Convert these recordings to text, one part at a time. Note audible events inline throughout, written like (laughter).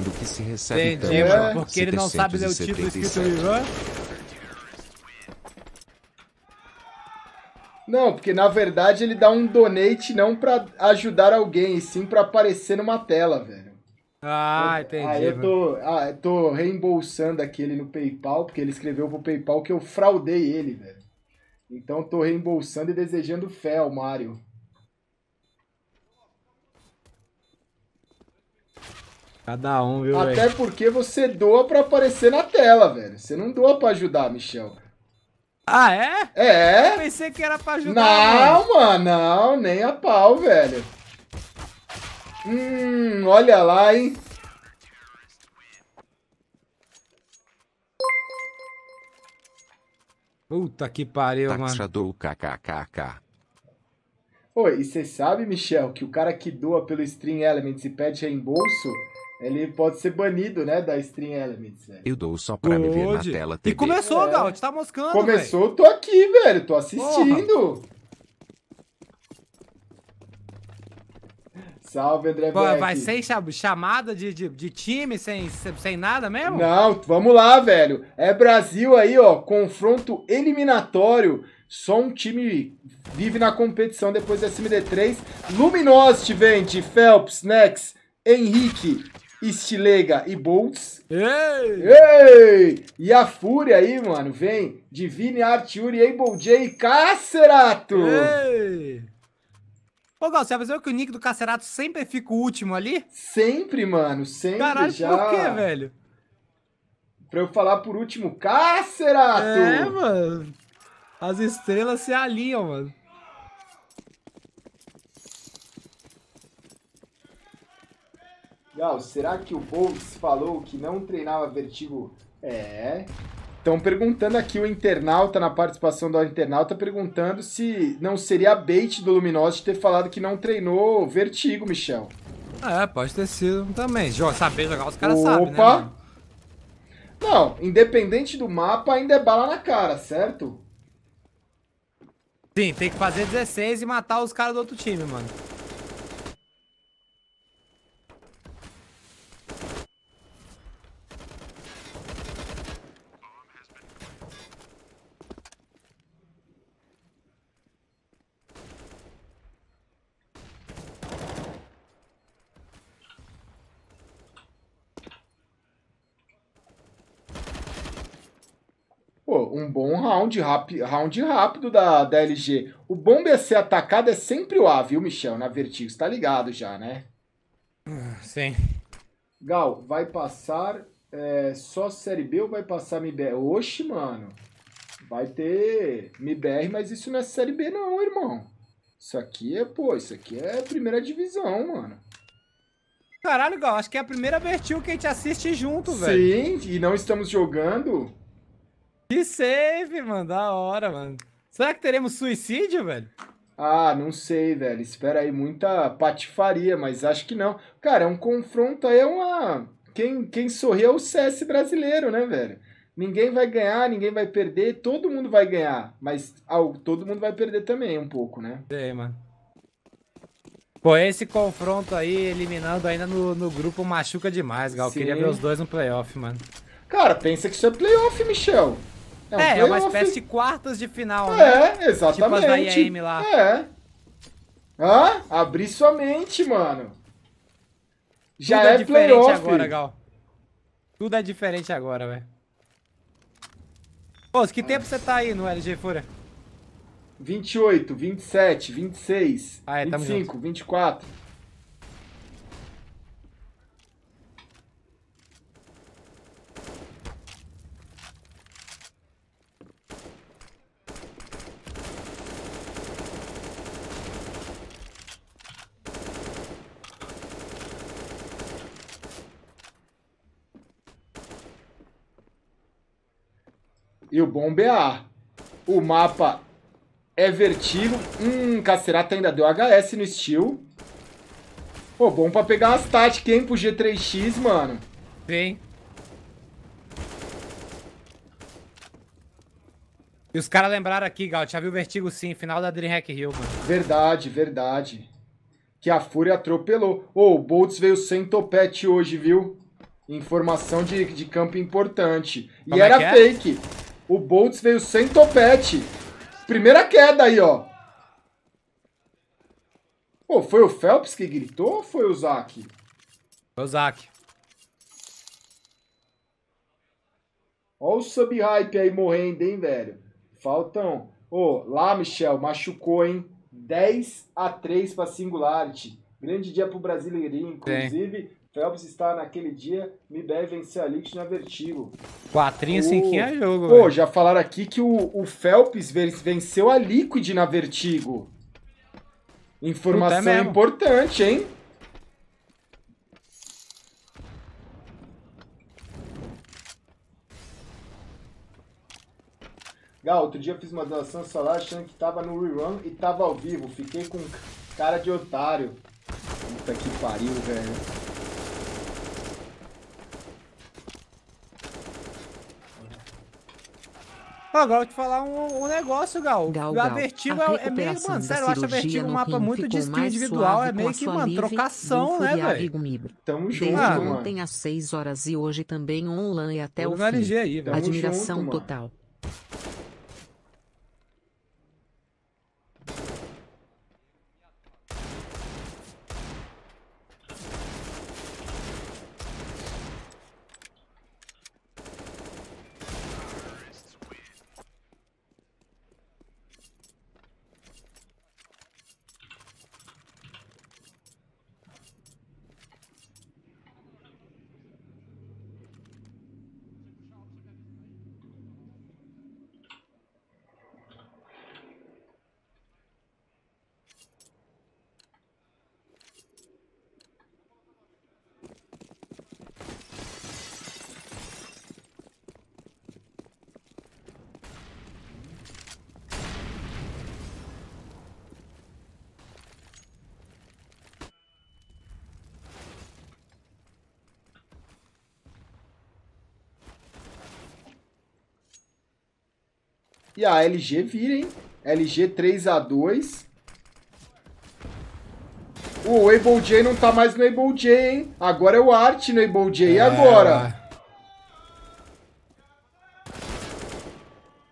perguntando o que se recebe Entendi, então, mano, é. porque ele não sabe ler o título tipo escrito no Ivan. Não, porque na verdade ele dá um donate não para ajudar alguém, e sim para aparecer numa tela, velho. Ah, entendi. Aí ah, eu tô, ah, tô reembolsando aquele no PayPal, porque ele escreveu pro PayPal que eu fraudei ele, velho. Então tô reembolsando e desejando fé ao Mario. Cada um, viu, Até véio? porque você doa pra aparecer na tela, velho. Você não doa pra ajudar, Michel. Ah, é? É. Eu pensei que era pra ajudar. Não, mano, não, nem a pau, velho. Hum, olha lá, hein. Puta que pariu, Taxador, mano. Taxador kkkk. Oi, e você sabe, Michel, que o cara que doa pelo Stream Elements e pede reembolso ele pode ser banido, né, da Stream Elements, né? Eu dou só pra me ver na tela TV. E começou, é. Gaut, tá moscando, Começou, véio. tô aqui, velho, tô assistindo. Porra. Salve, André Vai, vai sem chamada de, de, de, time, sem, sem nada mesmo? Não, vamos lá, velho. É Brasil aí, ó, confronto eliminatório. Só um time vive na competição depois da SMD3. Luminosity de Phelps, Nex, Henrique, Estilega e Bolts. Ei! Ei! E a Fúria aí, mano, vem Divine Artiuri, Able J e Cacerato! Ei! Ô, Gal, você avisou que o nick do Cacerato sempre fica o último ali? Sempre, mano, sempre Caralho, já. Caralho, por quê, velho? Pra eu falar por último, Cacerato! É, mano. As estrelas se alinham, mano. Gal, será que o Boltz falou que não treinava vertigo? É. Estão perguntando aqui o internauta, na participação do internauta, perguntando se não seria bait do Luminoso ter falado que não treinou vertigo, Michel. É, pode ter sido também. Saber jogar os caras sabem, né? Opa! Não, independente do mapa, ainda é bala na cara, certo? Sim, tem que fazer 16 e matar os caras do outro time, mano. Pô, um bom round, rap, round rápido da, da LG. O bom BC é atacado é sempre o A, viu, Michel? Na Vertigo, tá ligado já, né? Ah, sim. Gal, vai passar é, só Série B ou vai passar MBR? Oxe, mano. Vai ter MBR, mas isso não é Série B não, irmão. Isso aqui é, pô, isso aqui é primeira divisão, mano. Caralho, Gal, acho que é a primeira Vertigo que a gente assiste junto, velho. Sim, e não estamos jogando que save, mano. Da hora, mano. Será que teremos suicídio, velho? Ah, não sei, velho. Espera aí, muita patifaria, mas acho que não. Cara, é um confronto aí, é uma. Quem, quem sorriu é o CS brasileiro, né, velho? Ninguém vai ganhar, ninguém vai perder, todo mundo vai ganhar. Mas ao, todo mundo vai perder também um pouco, né? É, mano. Pô, esse confronto aí, eliminando ainda no, no grupo, machuca demais, Gal. Queria ver os dois no playoff, mano. Cara, pensa que isso é playoff, Michel. É, um é, é uma espécie de quartas de final, né? é, né? exatamente. Tipo as da IAM lá. É. Hã? Abri sua mente, mano. Já Tudo é, é diferente playoff. agora, Gal. Tudo é diferente agora, velho. Pô, que tempo você tá aí no LG Fura? 28, 27, 26, ah, é, 25, 24. E o bom BA. O mapa é vertigo. Hum, Cacerata ainda deu HS no Steel. Pô, bom pra pegar umas táticas, hein, pro G3X, mano. Sim. E os caras lembraram aqui, Gal, já viu o Vertigo sim, final da Dreamhack Hill, mano. Verdade, verdade. Que a Fúria atropelou. Ô, oh, o Boltz veio sem topete hoje, viu? Informação de, de campo importante. Como e é era é? fake. O Boltz veio sem topete. Primeira queda aí, ó. Pô, foi o Phelps que gritou ou foi o Zac? Foi o Zac. Olha o sub-hype aí morrendo, hein, velho? Faltam. Ô, oh, lá, Michel, machucou, hein? 10 a 3 para Singularity. Grande dia pro brasileirinho. Inclusive, Sim. Phelps está naquele dia, me deve vencer a Leeds na Vertigo. Quatrinha, o... cinquinho é jogo. Pô, véio. já falaram aqui que o, o Phelps venceu a Liquid na Vertigo. Informação é importante, hein? Gal, outro dia eu fiz uma doação solar achando que tava no rerun e tava ao vivo. Fiquei com cara de otário. Puta que pariu, velho. Agora eu vou te falar um, um negócio, Gal. Gal, Gal a Vertigo a é, é meio, mano, sério, eu acho é a Vertigo um mapa muito de skill individual. É meio que, mano, trocação, né, velho? Tamo junto, ah, mano. Ontem às 6 horas e hoje também online até o fim. Aí, Admiração junto, total. E a LG vira, hein? LG 3x2. O Able J não tá mais no Able J, hein? Agora é o Art no Able J. E é. agora?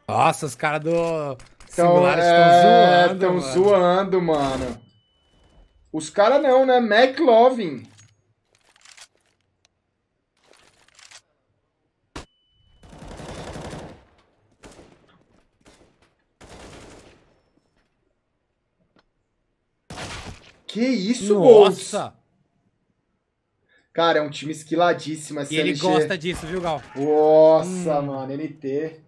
Nossa, os caras do então, é... estão zoando, mano. zoando, mano. Os caras não, né? McLovin. Que isso, Nossa! Cara, é um time esquiladíssimo. SLG. E ele gosta disso, viu, Gal? Nossa, hum. mano, NT.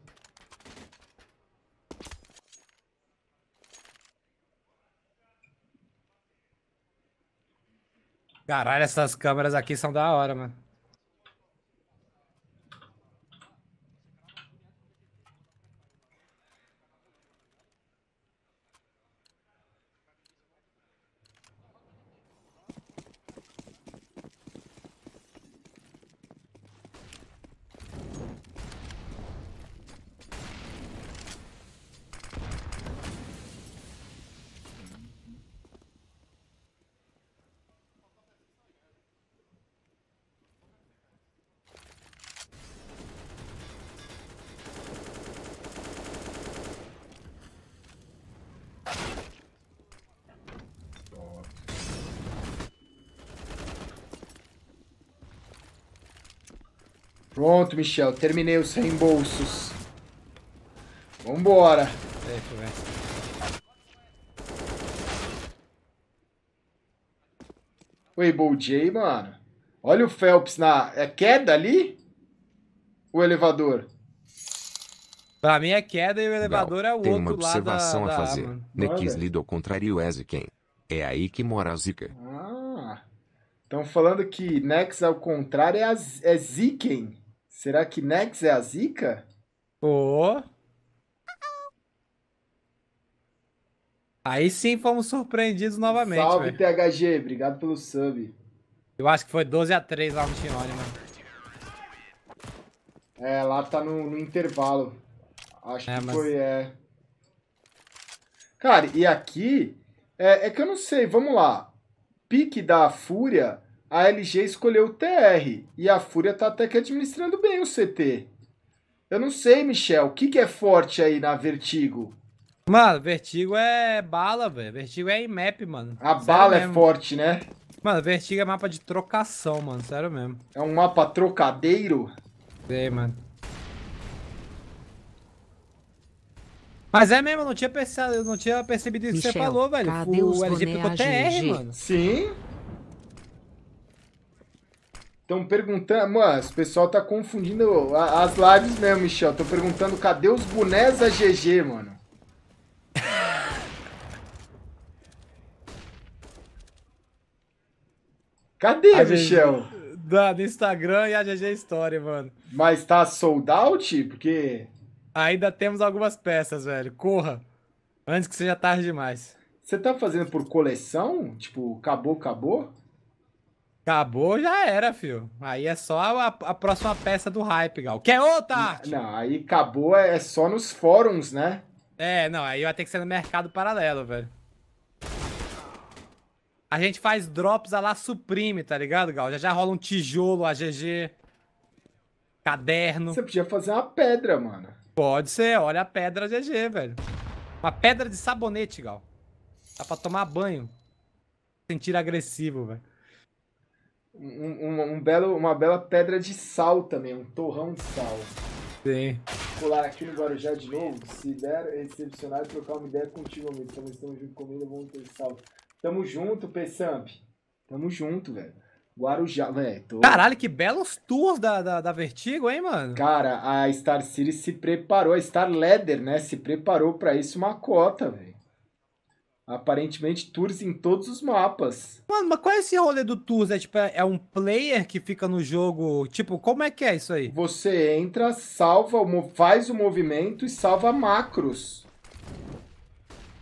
Caralho, essas câmeras aqui são da hora, mano. Pronto, Michel. Terminei os reembolsos. Vambora. Peraí, O Able J, mano. Olha o Phelps na. É queda ali? O elevador? Pra mim é queda e o elevador é o tem outro uma observação da, a fazer. Da... Nekis lida ao contrário Ezequiel. É aí que mora a zica. Ah. Estão falando que Nex ao contrário é, a, é Ziken. Será que Nex é a Zika? Ô. Oh. Aí sim fomos surpreendidos novamente. Salve, véio. THG. Obrigado pelo sub. Eu acho que foi 12 a 3 lá no Chinone, mano. É, lá tá no, no intervalo. Acho é, que mas... foi, é. Cara, e aqui. É, é que eu não sei, vamos lá. Pique da Fúria a LG escolheu o TR e a Fúria tá até que administrando bem o CT. Eu não sei, Michel, o que, que é forte aí na Vertigo? Mano, Vertigo é bala, velho. Vertigo é IMAP, mano. A Sério bala é mesmo. é forte, né? Mano, Vertigo é mapa de trocação, mano. Sério mesmo. É um mapa trocadeiro? Sei, mano. Mas é mesmo, eu não tinha, pensado, não tinha percebido isso que você falou, velho. O LG ficou TR, mano. Sim. Estão perguntando, mano, o pessoal tá confundindo as lives mesmo, Michel. Estão perguntando cadê os bonés da GG, mano. (laughs) Cadê, a Michel? da, do Instagram e a GG Story, mano. Mas tá sold out? Porque. Ainda temos algumas peças, velho. Corra! Antes que seja tarde demais. Você tá fazendo por coleção? Tipo, acabou, acabou? Acabou, já era, filho. Aí é só a, a próxima peça do hype, Gal. Quer outra arte? Não, aí acabou é, é só nos fóruns, né? É, não, aí vai ter que ser no mercado paralelo, velho. A gente faz drops a lá suprime, tá ligado, Gal? Já já rola um tijolo, a GG, caderno. Você podia fazer uma pedra, mano. Pode ser, olha a pedra GG, velho. Uma pedra de sabonete, Gal. Dá pra tomar banho. Sentir agressivo, velho um, um, belo, uma bela pedra de sal também, um torrão de sal. Sim. Pular aqui no Guarujá de novo, se der é e trocar uma ideia contigo, amigo. Também estamos junto comigo, vamos ter sal Tamo junto, p Tamo junto, velho. Guarujá, velho. Tô... Caralho, que belos tours da, da, da Vertigo, hein, mano? Cara, a Star City se preparou, a Star Leather, né? Se preparou para isso uma cota, velho aparentemente tours em todos os mapas. Mano, mas qual é esse rolê do tours? É tipo, é, é um player que fica no jogo? Tipo, como é que é isso aí? Você entra, salva, faz o movimento e salva macros.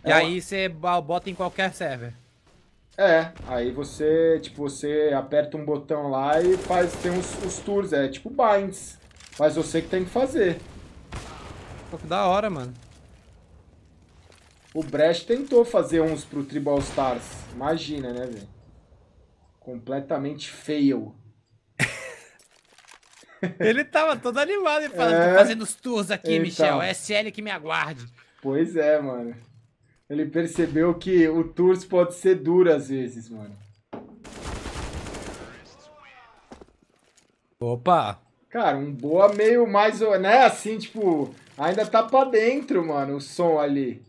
E é aí uma... você bota em qualquer server. É, aí você, tipo, você aperta um botão lá e faz, tem os, os tours, é tipo binds. Mas você que tem que fazer. Pô, que da hora, mano. O Brecht tentou fazer uns pro Tribal Stars. Imagina, né, velho? Completamente fail. (laughs) ele tava todo animado e falando, é... fazendo os tours aqui, então... Michel. É SL que me aguarde. Pois é, mano. Ele percebeu que o tours pode ser duro às vezes, mano. Opa! Cara, um boa meio mais, né, assim, tipo, ainda tá pra dentro, mano, o som ali.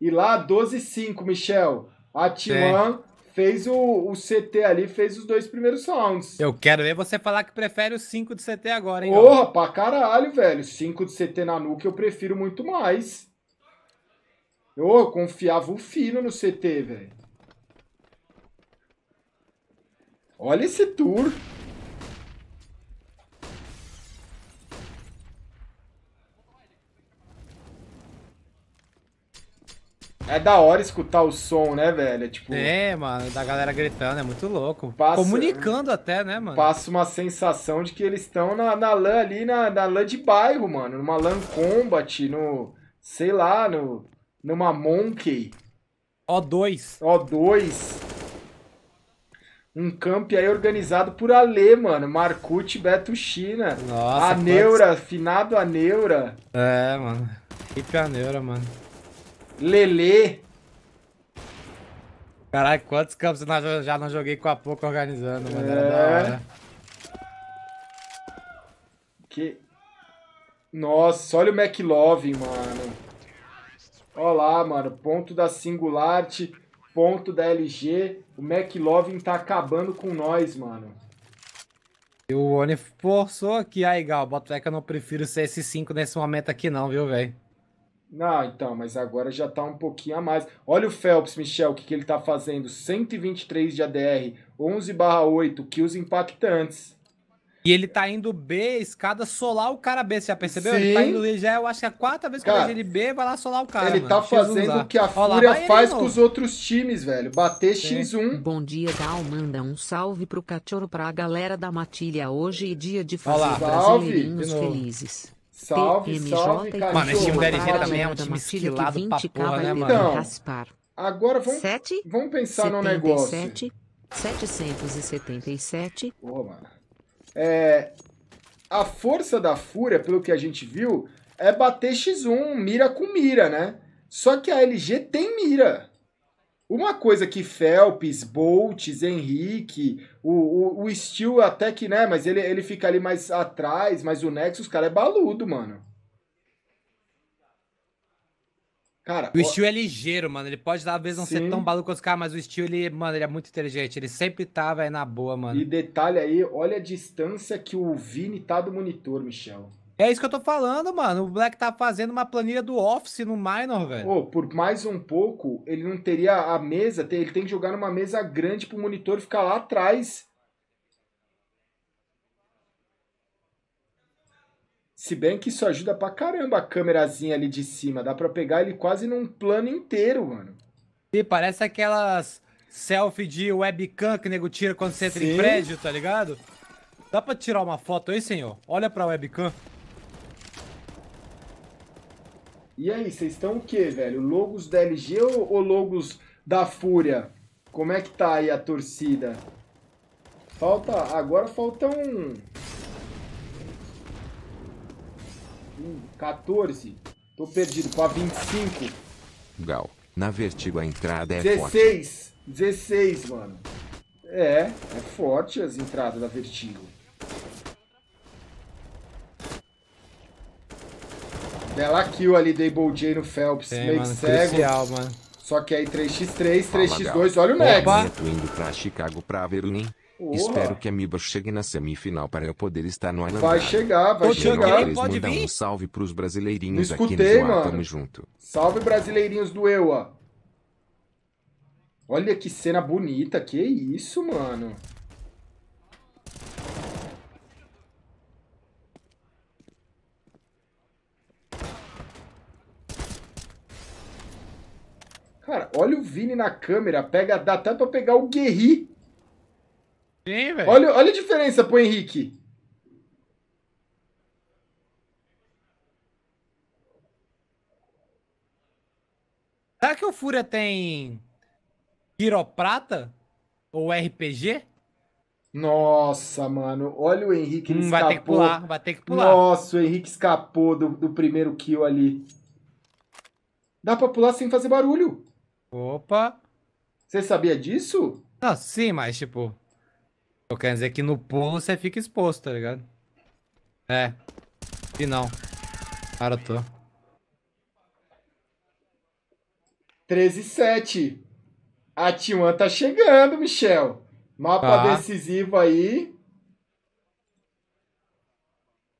E lá, 12-5, Michel. A Timan fez o, o, CT ali, fez os dois primeiros rounds. Eu quero ver você falar que prefere o 5 de CT agora, hein? Porra, pra caralho, velho. 5 de CT na nuca eu prefiro muito mais. Eu confiava o fino no CT, velho. Olha esse tour. É da hora escutar o som, né, velho? É, tipo... É, mano, da galera gritando, é muito louco. Passa, Comunicando até, né, mano? Passa uma sensação de que eles estão na, na lã ali, na, na lã de bairro, mano. Numa lã combat, no. sei lá, no. numa Monkey. O2. O2. Um camp aí organizado por Ale, mano. Marcute Beto China. Nossa. A Neura, finado a Neura. É, mano. Hip a Neura, mano. Lele. Caralho, quantos campos eu já não joguei com a pouco organizando, mano. É... Era da é. hora. Que... Nossa, olha o McLove, mano. Olha lá, mano. Ponto da Singularity, ponto da LG. O McLovin tá acabando com nós, mano. E o Oni forçou aqui. Aí, Gal, boto que eu não prefiro CS5 nesse momento aqui não, viu, velho? Não, ah, então, mas agora já tá um pouquinho a mais. Olha o Phelps, Michel, o que, que ele tá fazendo? 123 de ADR, 11 barra 8, kills impactantes. E ele tá indo B, escada, solar o cara B, você já percebeu? Sim. Ele tá indo já, eu acho que é a quarta vez que cara, ele B, vai lá solar o cara. Ele tá mano. tá fazendo o que a Fúria faz com os outros times, velho. Bater X1. Bom dia, Gal. Manda um salve pro cachorro pra galera da Matilha. Hoje e dia de fazer Olá. brasileirinhos felizes. Salve, PMJ salve, cara. Mano, esse time da LG também é um time esquilado pra porra, né, mano? Então, agora vamos, 7, vamos pensar 77, no negócio. 777. Porra, mano. É, a força da Fúria, pelo que a gente viu, é bater X1, mira com mira, né? Só que a LG tem mira. Uma coisa que Phelps, Boltz, Henrique, o, o, o Steel até que, né? Mas ele, ele fica ali mais atrás, mas o Nexus, cara, é baludo, mano. Cara, o Steel é ligeiro, mano. Ele pode vez não Sim. ser tão baludo quanto os caras, mas o Steel, ele, mano, ele é muito inteligente. Ele sempre tava tá, aí na boa, mano. E detalhe aí, olha a distância que o Vini tá do monitor, Michel. É isso que eu tô falando, mano. O Black tá fazendo uma planilha do Office no Minor, velho. Pô, por mais um pouco, ele não teria a mesa, ele tem que jogar numa mesa grande pro monitor ficar lá atrás. Se bem que isso ajuda pra caramba a câmerazinha ali de cima. Dá pra pegar ele quase num plano inteiro, mano. E parece aquelas selfie de webcam que o nego tira quando você entra Sim. em prédio, tá ligado? Dá pra tirar uma foto aí, senhor? Olha pra webcam. E aí, vocês estão o que, velho? Logos da LG ou, ou logos da Fúria? Como é que tá aí a torcida? Falta... Agora falta um... um 14. Tô perdido. Pra 25. Gal, na vertigo a entrada é 16. forte. 16, mano. É, é forte as entradas da vertigo. Bela kill ali, Dable J no Phelps. Tem, Meio mano, cego. Crucial, mano. Só que aí 3x3, 3x2, olha o Nex. Opa. indo pra Chicago pra ver Porra. Espero que a Miba chegue na semifinal para eu poder estar no Anandá. Vai chegar, vai chegar. pode mandam vir? um salve pros brasileirinhos Escutei, aqui no mano. Tamo junto. Salve brasileirinhos do EUA. Olha que cena bonita, que isso, mano. olha o Vini na câmera, pega, dá até pra pegar o Guerri. Sim, velho. Olha, olha a diferença pro Henrique. Será que o Fúria tem quiroprata? Ou RPG? Nossa, mano. Olha o Henrique. Hum, vai escapou. ter que pular, vai ter que pular. Nossa, o Henrique escapou do, do primeiro kill ali. Dá pra pular sem fazer barulho. Opa! Você sabia disso? Não, ah, sim, mas tipo. Eu quero dizer que no pulo você fica exposto, tá ligado? É. E não. Cara, eu tô. 13 7. A T1 tá chegando, Michel. Mapa tá. decisivo aí.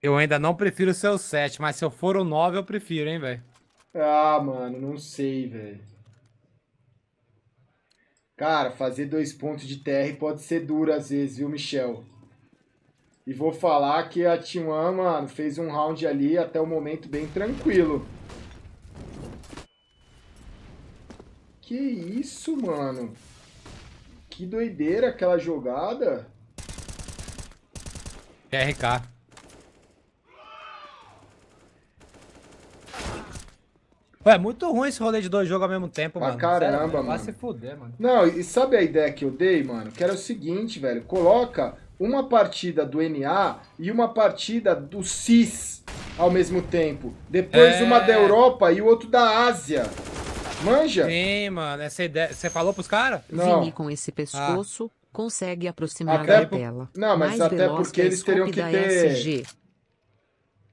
Eu ainda não prefiro ser o 7, mas se eu for o 9, eu prefiro, hein, velho. Ah, mano, não sei, velho. Cara, fazer dois pontos de TR pode ser duro às vezes, viu, Michel? E vou falar que a T1, mano, fez um round ali até o momento bem tranquilo. Que isso, mano? Que doideira aquela jogada. TRK. Ué, é muito ruim esse rolê de dois jogos ao mesmo tempo, pra mano. caramba, Sério, mano. Vai se fuder, mano. Não, e sabe a ideia que eu dei, mano? Que era o seguinte, velho. Coloca uma partida do NA e uma partida do CIS ao mesmo tempo. Depois é... uma da Europa e o outro da Ásia. Manja? Sim, mano. Essa ideia... Você falou pros caras? Vini com esse pescoço ah. consegue aproximar até da por... Não, mas Mais até porque eles teriam que ter... SG.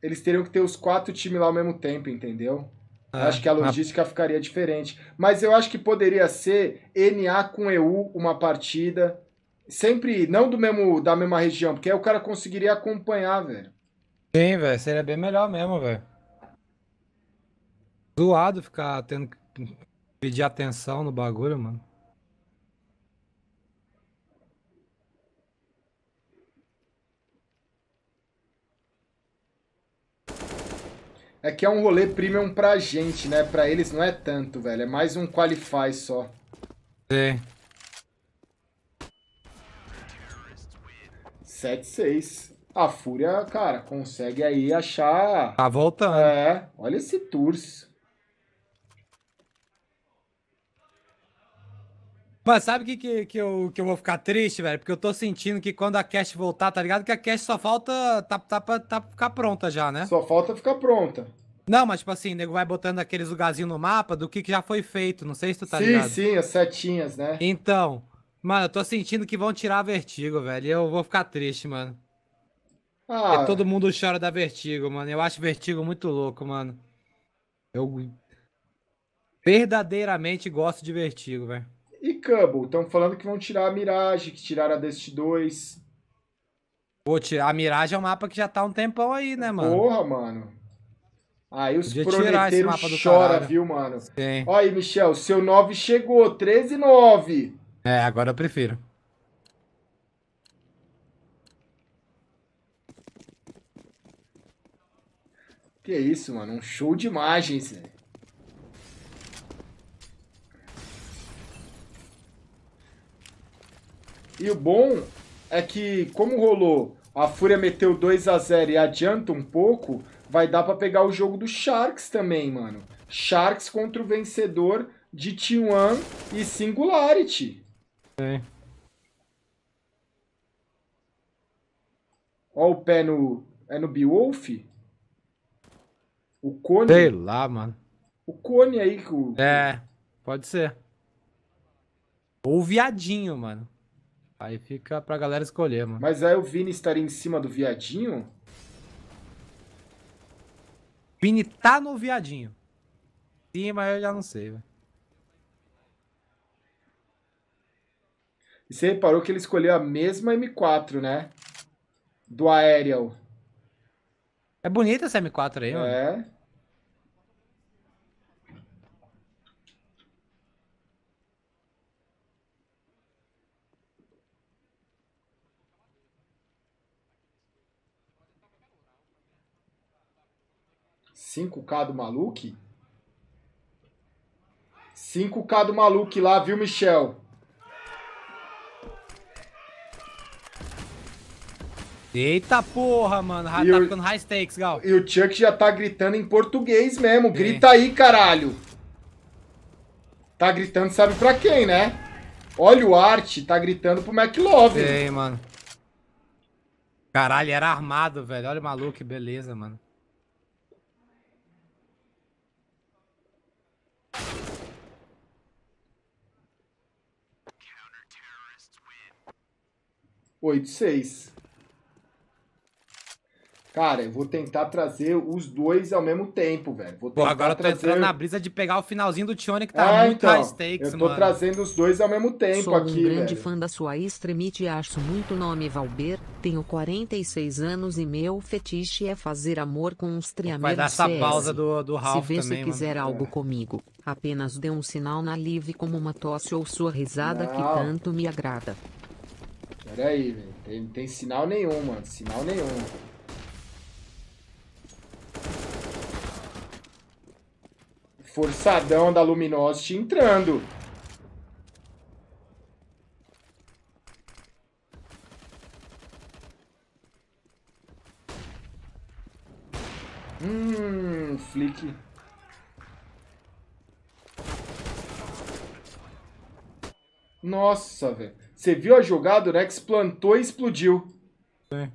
Eles teriam que ter os quatro times lá ao mesmo tempo, entendeu? É, acho que a ah. logística uma... ficaria diferente. Mas eu acho que poderia ser NA com EU uma partida. Sempre não do mesmo da mesma região, porque aí o cara conseguiria acompanhar, velho. Sim, velho, seria bem melhor mesmo, velho. Zoado ficar tendo que pedir atenção no bagulho, mano. É que é um rolê premium pra gente, né? Pra eles não é tanto, velho. É mais um qualify só. É. 7-6. A Fúria, cara, consegue aí achar... Tá voltando. É. Olha esse Tours. Mas sabe o que, que, que, eu, que eu vou ficar triste, velho? Porque eu tô sentindo que quando a cast voltar, tá ligado? Que a cast só falta tá, tá, tá, tá ficar pronta já, né? Só falta ficar pronta. Não, mas tipo assim, o nego vai botando aqueles lugarzinhos no mapa do que, que já foi feito. Não sei se tu tá sim, ligado. Sim, sim, as setinhas, né? Então, mano, eu tô sentindo que vão tirar a Vertigo, velho. Eu vou ficar triste, mano. Ah. Porque todo mundo chora da Vertigo, mano. Eu acho Vertigo muito louco, mano. Eu verdadeiramente gosto de Vertigo, velho e Cubble. Estão falando que vão tirar a Mirage, que tiraram a Dust 2. Pô, tirar a Mirage é um mapa que já tá um tempão aí, né, mano? Porra, mano. Aí os prometeiros choram, viu, mano? Sim. Olha aí, Michel, seu 9 chegou, 13 9. É, agora eu prefiro. Que isso, mano, um show de imagens, velho. E o bom é que, como rolou, a Fúria meteu 2 a 0 e adianta um pouco, vai dar para pegar o jogo do Sharks também, mano. Sharks contra o vencedor de T1 e Singularity. Sim. Ó o pé no... É no Beowulf? O Cone? Sei lá, mano. O Cone aí que o... É, pode ser. Ou o Viadinho, mano. Aí fica pra galera escolher, mano. Mas aí o Vini estaria em cima do viadinho? Vini tá no viadinho. Sim, mas eu já não sei, velho. E você reparou que ele escolheu a mesma M4, né? Do Aerial. É bonita essa M4 aí, é. mano. É. 5K do Maluque? 5K do Maluque lá, viu, Michel? Eita porra, mano. E tá o, ficando high stakes, Gal. E o Chuck já tá gritando em português mesmo. É. Grita é. aí, caralho. Tá gritando sabe pra quem, né? Olha o Art, tá gritando pro E aí, mano. Caralho, era armado, velho. Olha o maluco, beleza, mano. 8, 6. Cara, eu vou tentar trazer os dois ao mesmo tempo, velho. Vou Pô, agora eu tô trazer... entrando na brisa de pegar o finalzinho do Tione que tá é, muito então, high stakes, eu tô mano. trazendo os dois ao mesmo tempo Sou aqui, Sou um grande velho. fã da sua extremite e acho muito nome Valber. Tenho 46 anos e meu fetiche é fazer amor com uns triameiros Vai dar essa CS. pausa do, do Ralph Se vê também, se quiser mano. algo é. comigo, apenas dê um sinal na live como uma tosse ou sua risada Não. que tanto me agrada. Peraí, velho. Tem, tem sinal nenhum, mano. Sinal nenhum. Forçadão da Luminosity entrando. Hum, flick. Nossa, velho. Você viu a jogada, o Rex plantou e explodiu. Sim.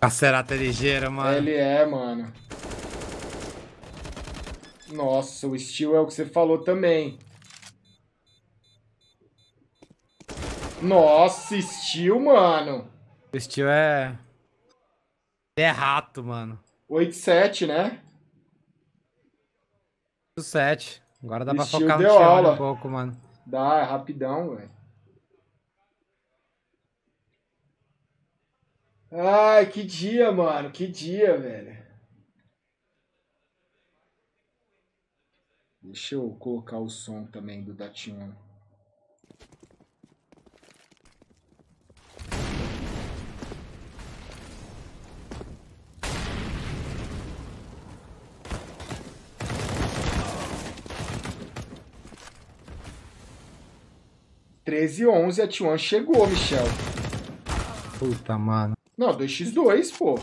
Cacerata é ligeira, mano. Ele é, mano. Nossa, o Steel é o que você falou também. Nossa, Steel, mano. O Steel é. É rato, mano. 8-7, né? 8-7. Agora dá Esse pra focar no Steel aula. um pouco, mano. Dá, é rapidão, velho. Ai, que dia, mano. Que dia, velho. Deixa eu colocar o som também do Datinho. 13 e 11, a T1 chegou, Michel. Puta, mano. Não, 2x2, pô.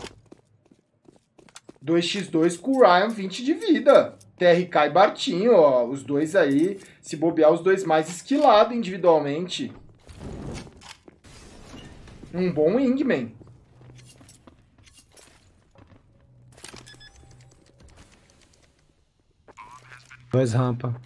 2x2 com o Ryan 20 de vida. TRK e Bartinho, ó. Os dois aí, se bobear, os dois mais esquilados individualmente. Um bom Wingman. Dois rampa.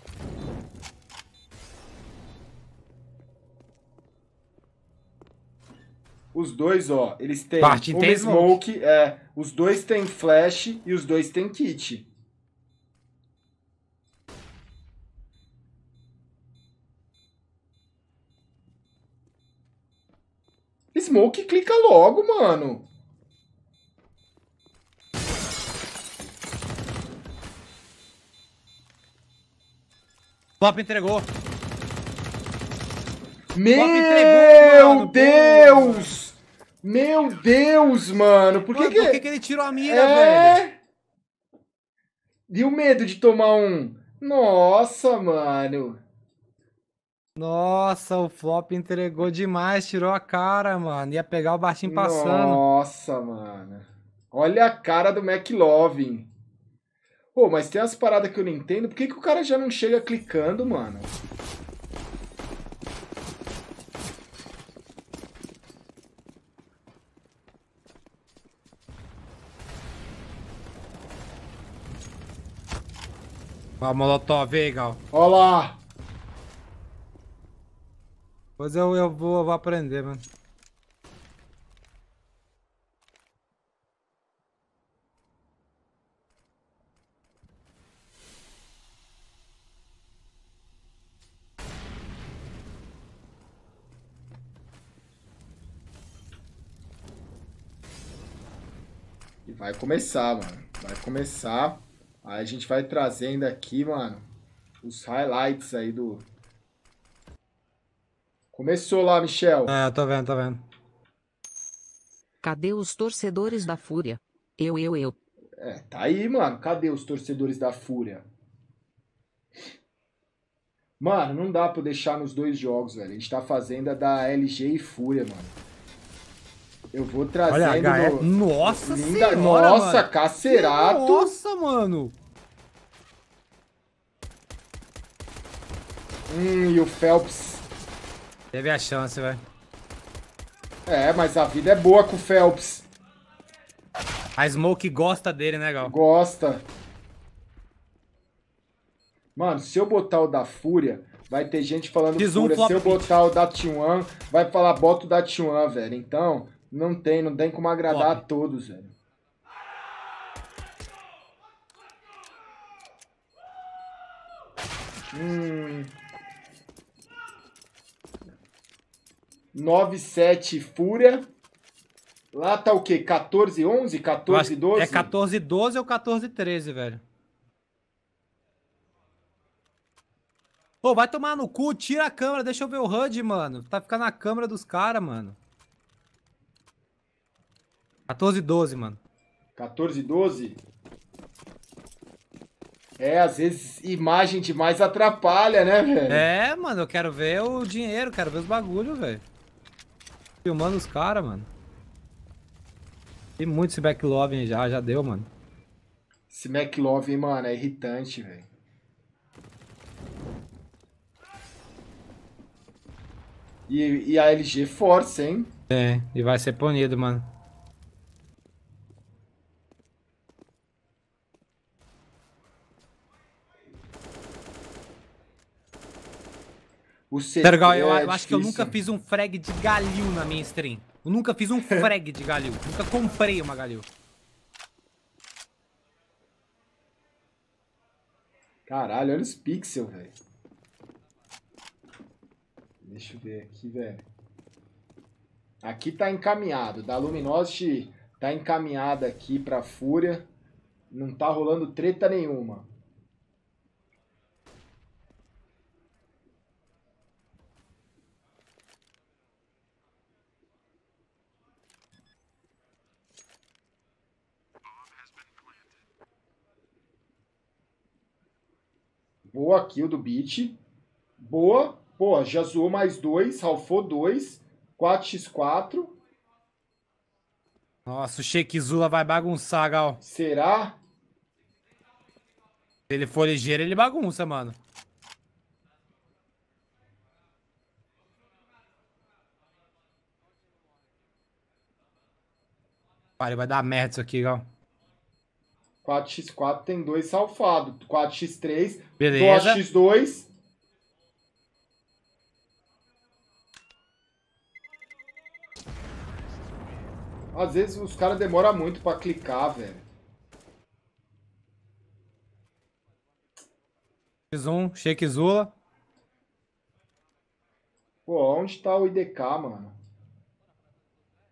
Os dois, ó, eles têm Parte um tem smoke, smoke, é, os dois têm flash e os dois têm kit. Smoke clica logo, mano. pop entregou. Meu Flop entregou, Deus! Meu Deus, mano. Por que, mano, que... Por que, que ele tirou a mira, é... velho? E o medo de tomar um. Nossa, mano. Nossa, o flop entregou demais, tirou a cara, mano. Ia pegar o baixinho passando. Nossa, mano. Olha a cara do McLovin. Pô, mas tem as paradas que eu não entendo. Por que, que o cara já não chega clicando, mano? Com a molotov aí, Gal. Pois Depois eu, eu, vou, eu vou aprender, mano. Vai começar, mano. Vai começar. Aí a gente vai trazendo aqui, mano, os highlights aí do. Começou lá, Michel. É, tô vendo, tô vendo. Cadê os torcedores da Fúria? Eu, eu, eu. É, tá aí, mano. Cadê os torcedores da Fúria? Mano, não dá pra deixar nos dois jogos, velho. A gente tá fazendo a da LG e Fúria, mano. Eu vou trazer Olha, HF... No... Nossa Linda... senhora, Nossa, mano. cacerato! Nossa, mano! Hum, e o Phelps. Teve a chance, velho. É, mas a vida é boa com o Phelps. A Smoke gosta dele, né, Gal? Gosta. Mano, se eu botar o da Fúria, vai ter gente falando Fúria. se eu botar o da T1, vai falar bota o da T1, velho. Então, não tem, não tem como agradar Top. a todos, velho. Hum. 9-7 Fúria. Lá tá o quê? 14, 11? 14, 12? É 14, 12 ou 14, 13, velho. Pô, vai tomar no cu, tira a câmera, deixa eu ver o HUD, mano. Tá ficando na câmera dos caras, mano. 14 e 12, mano. 14 e 12? É, às vezes imagem demais atrapalha, né, velho? É, mano, eu quero ver o dinheiro, quero ver os bagulho, velho. Filmando os caras, mano. Tem muito esse backloving já, já deu, mano. Esse backloving, mano, é irritante, velho. E, e a LG força, hein? É, e vai ser punido, mano. O tá Sergal, eu, é eu acho que eu nunca fiz um frag de galil na minha stream. Eu nunca fiz um (laughs) frag de galil. Nunca comprei uma galil. Caralho, olha os pixels, velho. Deixa eu ver aqui, velho. Aqui tá encaminhado. Da Luminosity tá encaminhada aqui pra Fúria. Não tá rolando treta nenhuma. Boa kill do Beat. Boa. Pô, já zoou mais dois, ralfou dois. 4x4. Nossa, o Shekizula vai bagunçar, Gal. Será? Se ele for ligeiro, ele bagunça, mano. Cara, vai dar merda isso aqui, Gal. 4x4 tem dois salvado. 4x3, Beleza. 2x2. Às vezes os caras demoram muito pra clicar, velho. X1, Sheik Zula. Pô, onde tá o IDK, mano?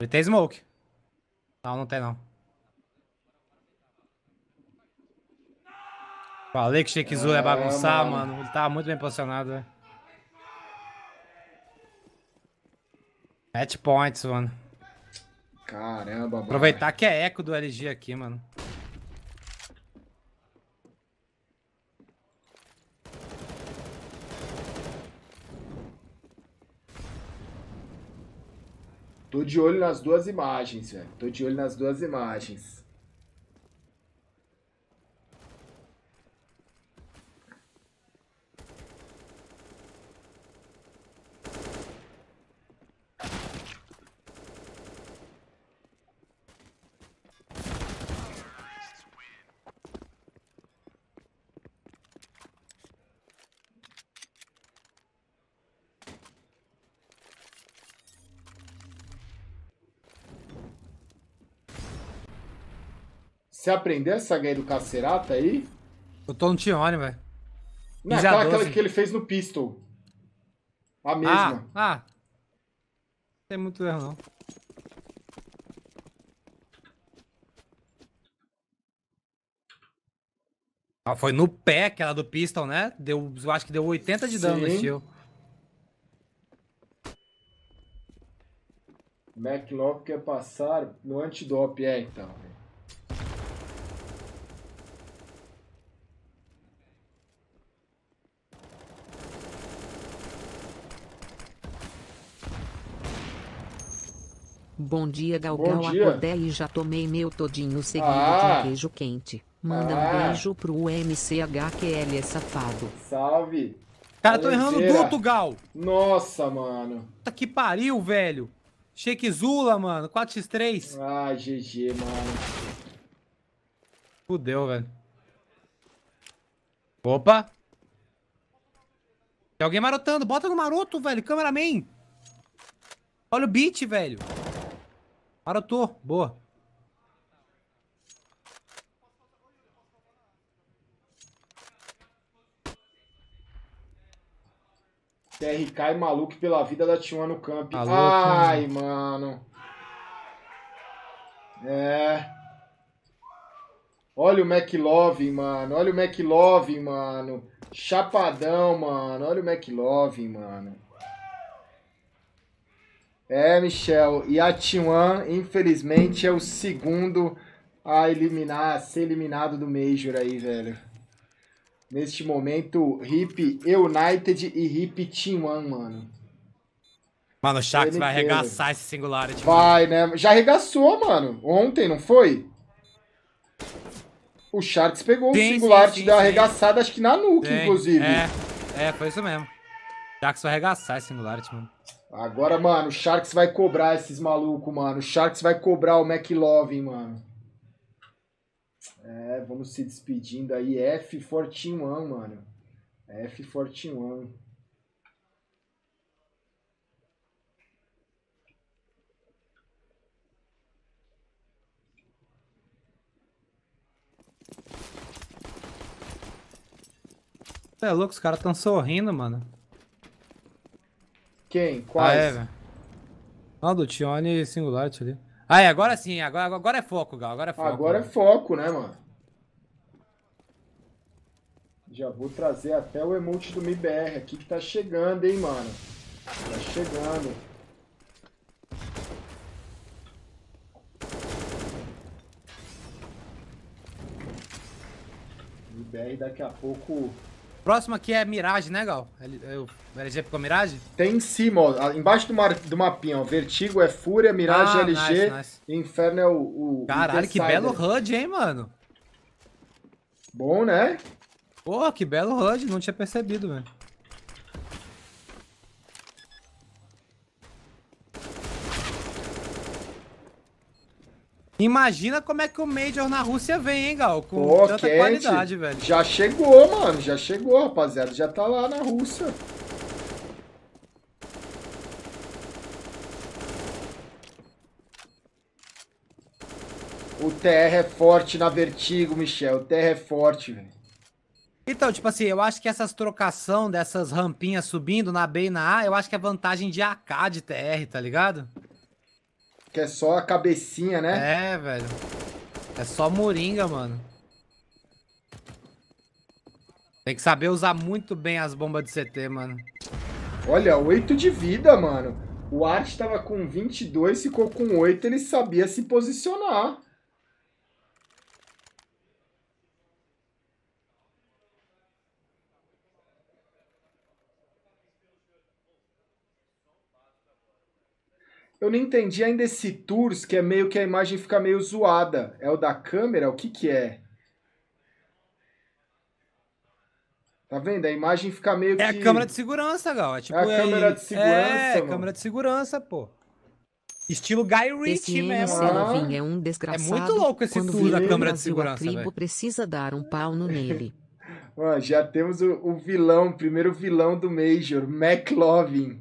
Ele tem smoke. Não, não tem não. Falei que o Shakizura é, ia é, bagunçar, mano. mano. Ele tava tá muito bem posicionado. É. Match points, mano. Caramba, mano. Aproveitar que é eco do LG aqui, mano. Tô de olho nas duas imagens, velho. Tô de olho nas duas imagens. Você aprendeu essa ganha do Cacerata aí? Eu tô no Tione, velho. Não, aquela, aquela, que ele fez no Pistol. A mesma. Ah, ah. Não tem muito erro, não. Ah, foi no pé aquela do Pistol, né? Deu, eu acho que deu 80 de dano Sim. no estilo. MacLock quer passar no antidop, é então. Bom dia, Galgal. Bom Acordei e já tomei meu todinho seguido ah. de queijo quente. Manda ah. um beijo pro MCHQL, é safado. Salve. Cara, tô errando duto, Gal. Nossa, mano. Puta que pariu, velho. Zula, mano. 4x3. Ah, GG, mano. Fudeu, velho. Opa. Tem alguém marotando. Bota no maroto, velho. Cameraman. Olha o beat, velho. Marotou. Boa. TRK e maluco pela vida da T1 no camp. Alô, Ai, mano. É. Olha o McLovin, mano. Olha o McLovin, mano. Chapadão, mano. Olha o McLovin, mano. É, Michel, e a T1, infelizmente, é o segundo a eliminar, a ser eliminado do Major aí, velho. Neste momento, Rip, United e Rip T1, mano. Mano, o Shax vai arregaçar esse singularity. Vai, né? Já arregaçou, mano. Ontem, não foi? O Sharks pegou sim, o singularity sim, sim, da arregaçada, acho que na nuca, inclusive. É, é, foi isso mesmo. O Sharks vai arregaçar esse singularity, mano. Tipo, Agora, mano, o Sharks vai cobrar esses malucos, mano. O Sharks vai cobrar o McLovin, mano. É, vamos se despedindo aí. F41, mano. F41. É louco, os caras tão sorrindo, mano. Quem? Ah, Quais? Ah, é, velho. do Tione e Singularity ali. Ah, é, agora sim, agora, agora é foco, Gal, agora é foco. Agora né? é foco, né, mano? Já vou trazer até o emote do MIBR aqui que tá chegando, hein, mano. Tá chegando. MIBR daqui a pouco Próximo aqui é Mirage, né, Gal? É o LG ficou Mirage? Tem em cima, ah, ó, embaixo do, mar, do mapinha, ó. Vertigo é Fúria, Mirage é ah, LG, nice, nice. Inferno é o. o Caralho, que belo HUD, hein, mano? Bom, né? Pô, que belo HUD, não tinha percebido, velho. Imagina como é que o Major na Rússia vem, hein, Gal? Com Pô, tanta quente. qualidade, velho. Já chegou, mano. Já chegou, rapaziada. Já tá lá na Rússia. O TR é forte na Vertigo, Michel. O TR é forte, velho. Então, tipo assim, eu acho que essas trocação dessas rampinhas subindo na B e na A, eu acho que é vantagem de AK de TR, tá ligado? Que é só a cabecinha, né? É, velho. É só moringa, mano. Tem que saber usar muito bem as bombas de CT, mano. Olha, 8 de vida, mano. O Art tava com 22, ficou com 8, ele sabia se posicionar. Eu não entendi ainda esse tours, que é meio que a imagem fica meio zoada. É o da câmera? O que que é? Tá vendo? A imagem fica meio é que... É a câmera de segurança, Gal. É, é tipo, é a câmera de segurança, É, mano. câmera de segurança, pô. Estilo Guy Ritchie mesmo. Selovin é um desgraçado. É muito louco esse tour da câmera de segurança, A tribo precisa dar um pau no nele. (laughs) já temos o, o vilão, o primeiro vilão do Major, McLovin.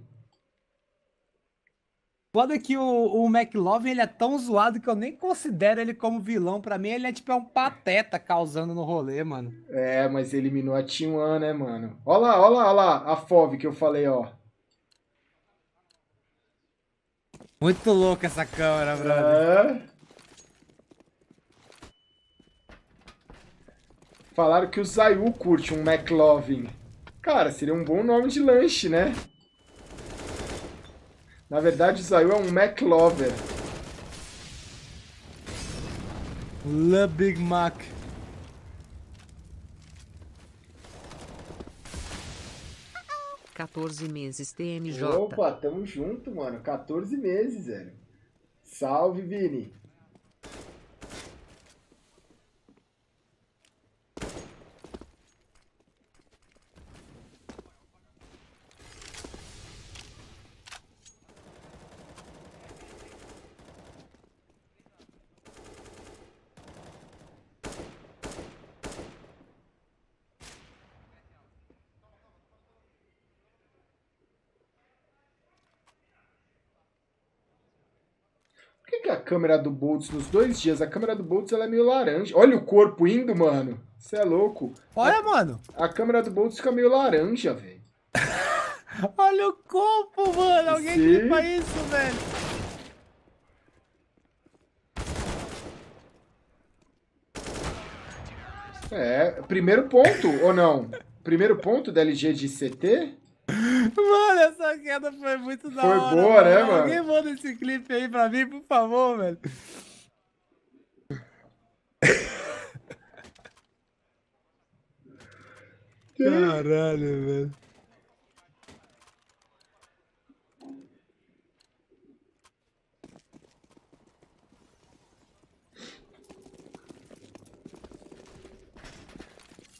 Foda que o, o McLovin, ele é tão zoado que eu nem considero ele como vilão. Pra mim, ele é tipo é um pateta causando no rolê, mano. É, mas eliminou a Team One, né, mano? Olha lá, olha lá, olha lá, a Fove que eu falei, ó. Muito louca essa câmera, brother. É. Falaram que o Zayu curte um McLovin. Cara, seria um bom nome de lanche, né? Na verdade, Zayu é um Mac Lover. Le Big Mac. Quatorze meses, TMJ. Opa, tamo junto, mano. 14 meses, velho. Salve, Vini. câmera do Boltz nos dois dias. A câmera do Boltz ela é meio laranja. Olha o corpo indo, mano. Você é louco. Olha, a, mano. A câmera do Boltz fica meio laranja, velho. (laughs) Olha o corpo, mano. Alguém Sim. clipa isso, velho. É, primeiro ponto ou não? Primeiro ponto da LG de CT? Mano, essa queda foi muito da foi hora. Foi boa, né, mano? Alguém manda esse clipe aí pra mim, por favor, velho. Caralho, velho.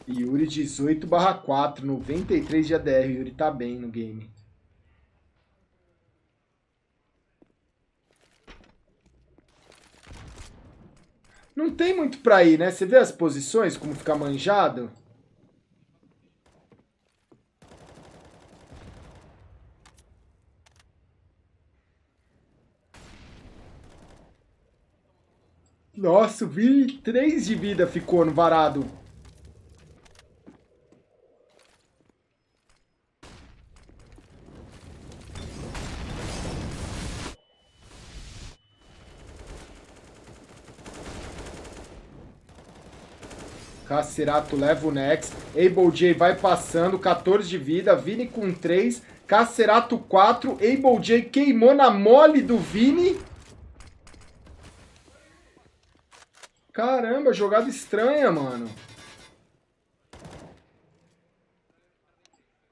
Yuri 18 barra 4, 93 de ADR. Yuri tá bem no game. não tem muito pra ir, né? Você vê as posições, como fica manjado? Nossa, 23 de vida ficou no varado. Cacerato leva o Nex. Able J vai passando, 14 de vida. Vini com 3. Cacerato 4. Able J queimou na mole do Vini. Caramba, jogada estranha, mano.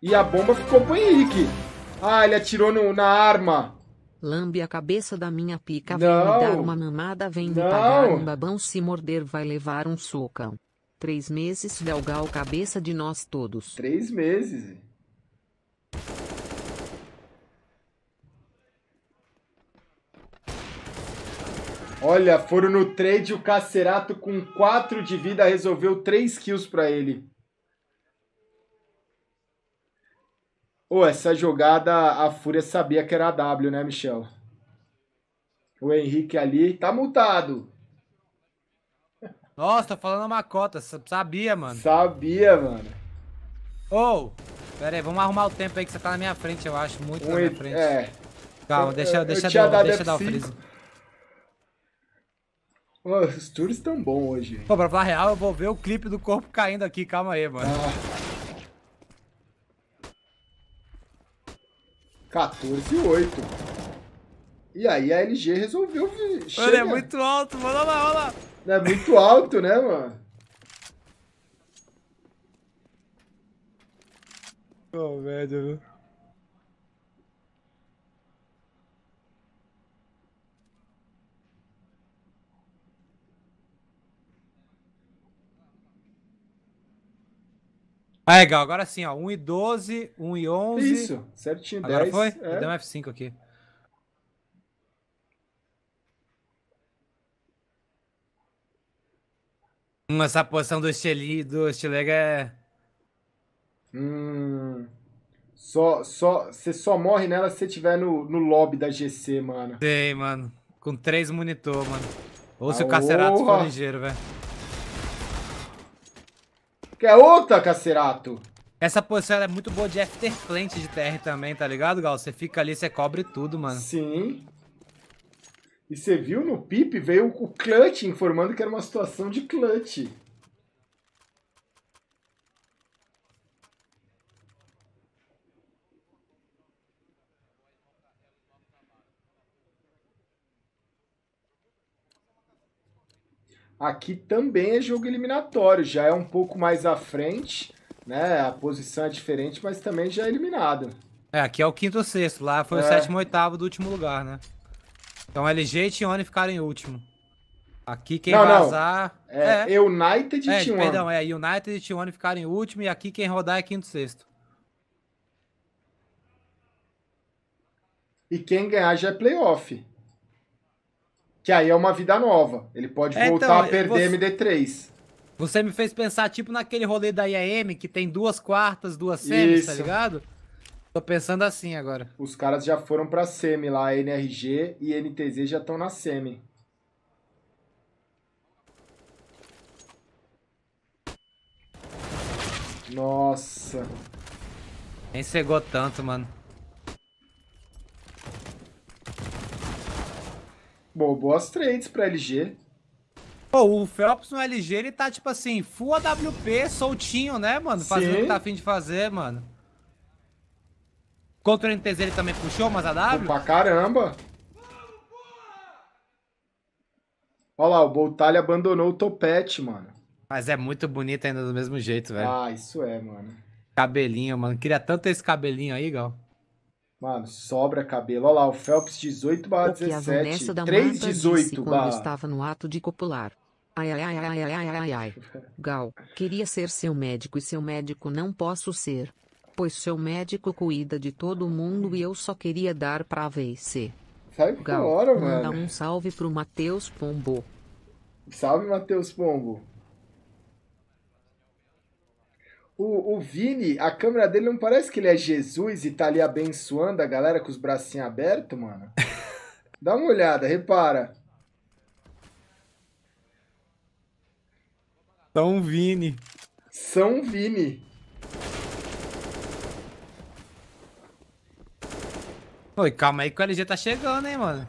E a bomba ficou pro Henrique. Ah, ele atirou no, na arma. Lambe a cabeça da minha pica, vem me dar uma mamada, vem não. me pagar um babão, se morder vai levar um socão. Três meses galgal cabeça de nós todos. Três meses. Olha, foram no trade o Cacerato com quatro de vida resolveu três kills para ele. Ô, oh, essa jogada a Fúria sabia que era a W, né, Michel? O Henrique ali tá multado. Nossa, tô falando uma cota. Sabia, mano. Sabia, mano. Ou, oh, pera aí, vamos arrumar o tempo aí que você tá na minha frente, eu acho. Muito um, na minha frente. É. Calma, deixa, eu, deixa, eu dar, deixa eu dar o freeze. Oh, os tours estão bons hoje. Pô, pra falar real, eu vou ver o clipe do corpo caindo aqui. Calma aí, mano. Ah. 14 e 8. E aí a LG resolveu... Mano, é muito alto, mano. Olha lá, olha lá é muito alto, né, mano? Oh, velho, Ah, legal. Agora sim, ó. 1 e 12, 1 e 11. Isso, certinho. Agora 10, foi? É. Deu um F5 aqui. Hum, essa posição do, Chile, do Stilega é. Hum. Só, só, você só morre nela se você tiver no, no lobby da GC, mano. Sei, mano. Com três monitor, mano. Ou se o ah, Cacerato for ligeiro, velho. Quer outra, Cacerato? Essa posição é muito boa de afterplant de TR também, tá ligado, Gal? Você fica ali, você cobre tudo, mano. Sim. E você viu no PIP, veio o clutch informando que era uma situação de clutch. Aqui também é jogo eliminatório, já é um pouco mais à frente, né? A posição é diferente, mas também já é eliminado. É, aqui é o quinto ou sexto, lá foi é. o sétimo ou oitavo do último lugar, né? Então LG e Tione ficaram em último. Aqui quem não, vazar. Não. É, é, é. United e é, Tione. Perdão, é. United e Tione ficaram em último e aqui quem rodar é quinto sexto. E quem ganhar já é playoff. Que aí é uma vida nova. Ele pode é, voltar então, a perder você, MD3. Você me fez pensar, tipo, naquele rolê da IAM, que tem duas quartas, duas semis, tá Isso. tá ligado? Tô pensando assim agora. Os caras já foram pra SEMI lá, a NRG e NTZ já estão na SEMI. Nossa. Nem cegou tanto, mano. Bom, boas trades pra LG. Pô, o Phelps no LG, ele tá tipo assim, full AWP, soltinho, né, mano? Fazendo Sim. o que tá afim de fazer, mano. Contra o NTZ ele também puxou, mas a W? Pra caramba! Olha lá, o Boltalha abandonou o topete, mano. Mas é muito bonito ainda do mesmo jeito, velho. Ah, isso é, mano. Cabelinho, mano. Queria tanto esse cabelinho aí, Gal. Mano, sobra cabelo. Olha lá, o Phelps 18 barra 17. 318 barra. estava no ato de copular. Ai, ai, ai, ai, ai, ai, ai, ai. (laughs) Gal, queria ser seu médico e seu médico não posso ser pois seu médico cuida de todo mundo e eu só queria dar pra vencer. Sabe que Gal, hora, mano? Manda um salve pro Matheus Pombo. Salve, Matheus Pombo. O, o Vini, a câmera dele não parece que ele é Jesus e tá ali abençoando a galera com os bracinhos abertos, mano? (laughs) Dá uma olhada, repara. São Vini. São Vini. Oi, calma aí que o LG tá chegando, hein, mano.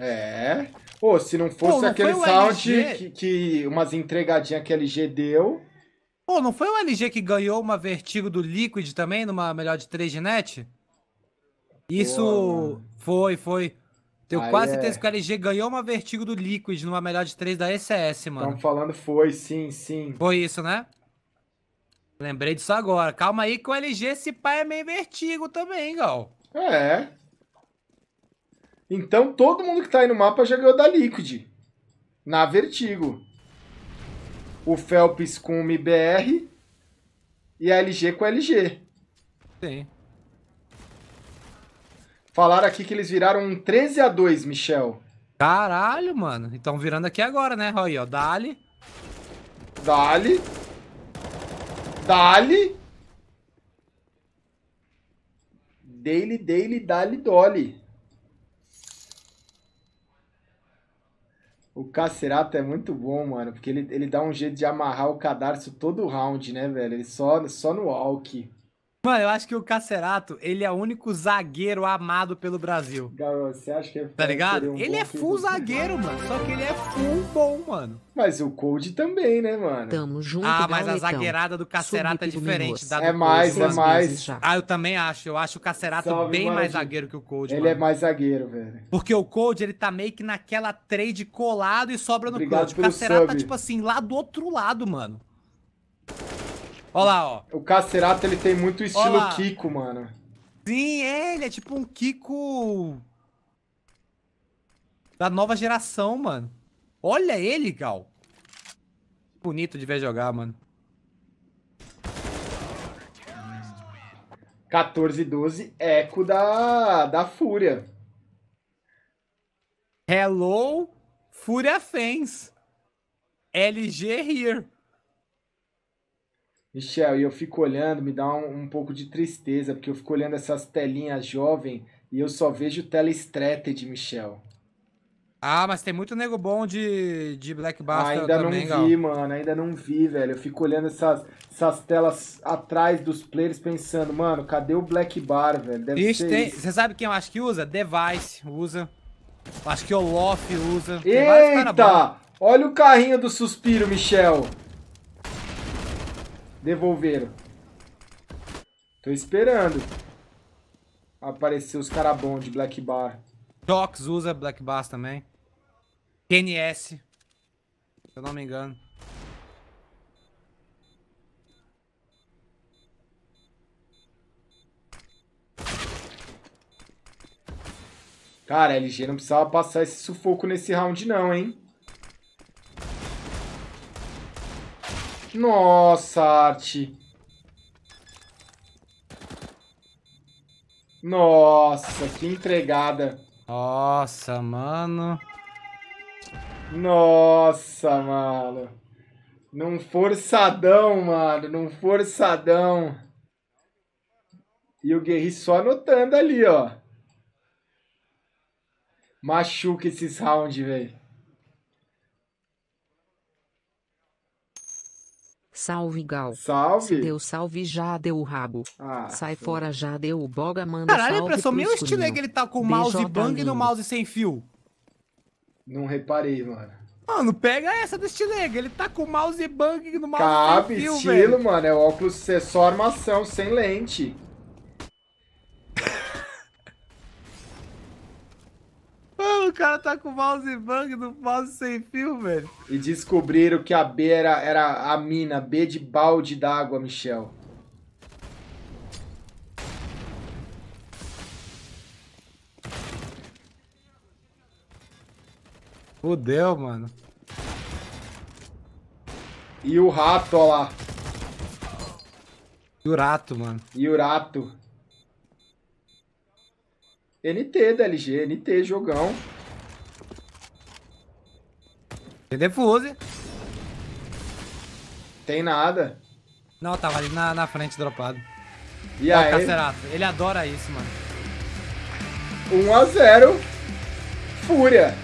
É. Pô, se não fosse Pô, não aquele salto que, que, umas entregadinhas que a LG deu. Pô, não foi o LG que ganhou uma Vertigo do Liquid também, numa melhor de 3 de net? Isso Pô. foi, foi. É. Tenho quase certeza é. que o LG ganhou uma Vertigo do Liquid numa melhor de 3 da ECS, mano. Estão falando foi, sim, sim. Foi isso, né? Lembrei disso agora. Calma aí que o LG esse pai é meio vertigo também, Gal. É. Então todo mundo que tá aí no mapa já ganhou da Liquid. Na Vertigo. O Felps com o MBR e a LG com a LG. Sim. Falaram aqui que eles viraram um 13 a 2 Michel. Caralho, mano. Então virando aqui agora, né? Olha aí, ó. Dali. Dali. Dali. Daily, daily, dali, dolly. O Cacerato é muito bom, mano, porque ele, ele dá um jeito de amarrar o cadarço todo round, né, velho? Ele só, só no walk. Mano, eu acho que o Cacerato, ele é o único zagueiro amado pelo Brasil. Garoto, você acha que é Tá ligado? Um ele é full zagueiro, mano. Só que ele é full bom, mano. Mas o Cold também, né, mano? Tamo junto, Ah, mas galetão. a zagueirada do Cacerato é diferente. Da é mais, é mais. Ah, eu também acho. Eu acho o Cacerato Salve, bem mais zagueiro que o Cold, Ele é mais zagueiro, velho. Porque o Cold, ele tá meio que naquela trade colado e sobra no Obrigado Cold. O Cacerato tá, sub. tá, tipo assim, lá do outro lado, mano. Olha lá, ó. O Cacerato, ele tem muito estilo Kiko, mano. Sim, é, ele é tipo um Kiko... Da nova geração, mano. Olha ele, Gal. Bonito de ver jogar, mano. 14 12, eco da, da Fúria. Hello, Fúria Fans. LG here. Michel, e eu fico olhando, me dá um, um pouco de tristeza, porque eu fico olhando essas telinhas jovem e eu só vejo tela de Michel. Ah, mas tem muito nego bom de, de Black Buster ah, Ainda também, não vi, gal. mano. Ainda não vi, velho. Eu fico olhando essas, essas telas atrás dos players pensando, mano, cadê o Black Bar, velho? Deve Ixi, tem, Você sabe quem eu acho que usa? Device usa. Acho que o Olof usa. Tem Eita! Olha o carrinho do suspiro, Michel. Devolveram. Tô esperando. Aparecer os caras bons de Black Bar. Tox usa é Black Bar também. TNS. Se eu não me engano. Cara, a LG não precisava passar esse sufoco nesse round não, hein? Nossa, arte. Nossa, que entregada. Nossa, mano. Nossa, mano. Num forçadão, mano. Num forçadão. E o Guerri só anotando ali, ó. Machuca esses rounds, velho. Salve, Gal. Salve. Se deu salve, já deu o rabo. Ah, Sai sim. fora, já deu o boga, manda Caralho, salve impressão, meu estilo é que ele tá com o mouse bang no mouse sem fio. Não reparei, mano. Mano, pega essa do estilega. Ele tá com o mouse bang no mouse Cabe, sem fio, estilo, velho. mano. É óculos, é só armação, sem lente. cara tá com o mouse bang do mouse sem fio, velho. E descobriram que a B era, era a mina, B de balde d'água, Michel. Fudeu, mano. E o rato, ó lá. E o rato, mano. E o rato. NT, DLG, NT, jogão. Tem defuse. Tem nada. Não, tava ali na, na frente dropado. E Ó, aí? Cacerato. Ele adora isso, mano. 1 a 0 Fúria.